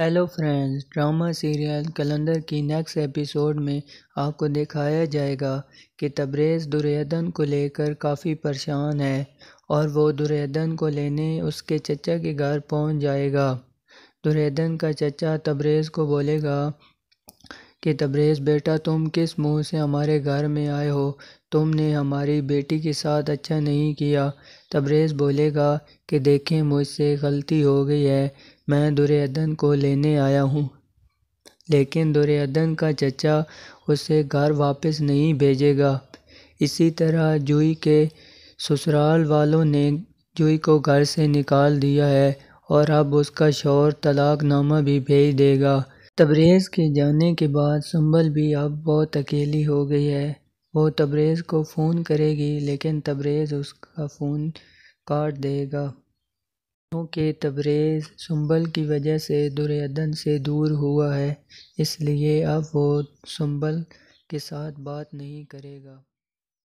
hello friends drama serial Qalandar की next episode में आपको दिखाया जाएगा कि तब्रेज दुर्योधन को लेकर काफ़ी परेशान है और वो दुर्योधन को लेने उसके चचा के घर पहुंच जाएगा दुर्योधन का चचा तबरेज़ को बोलेगा कि तब्रेज़ बेटा तुम किस मुँह से हमारे घर में आए हो तुमने हमारी बेटी के साथ अच्छा नहीं किया तब्रेज़ बोलेगा कि देखें मुझसे गलती हो गई है मैं दुरेदन को लेने आया हूँ लेकिन दुरेदन का चचा उसे घर वापस नहीं भेजेगा इसी तरह जुई के ससुराल वालों ने जुई को घर से निकाल दिया है और अब उसका शोर तलाकनामा भी भेज देगा तबरेज़ के जाने के बाद संबल भी अब बहुत अकेली हो गई है वह तबरेज़ को फ़ोन करेगी लेकिन तबरेज़ उसका फ़ोन काट देगा क्योंकि तबरेज़ संबल की वजह से दुर्योधन से दूर हुआ है इसलिए अब वो संबल के साथ बात नहीं करेगा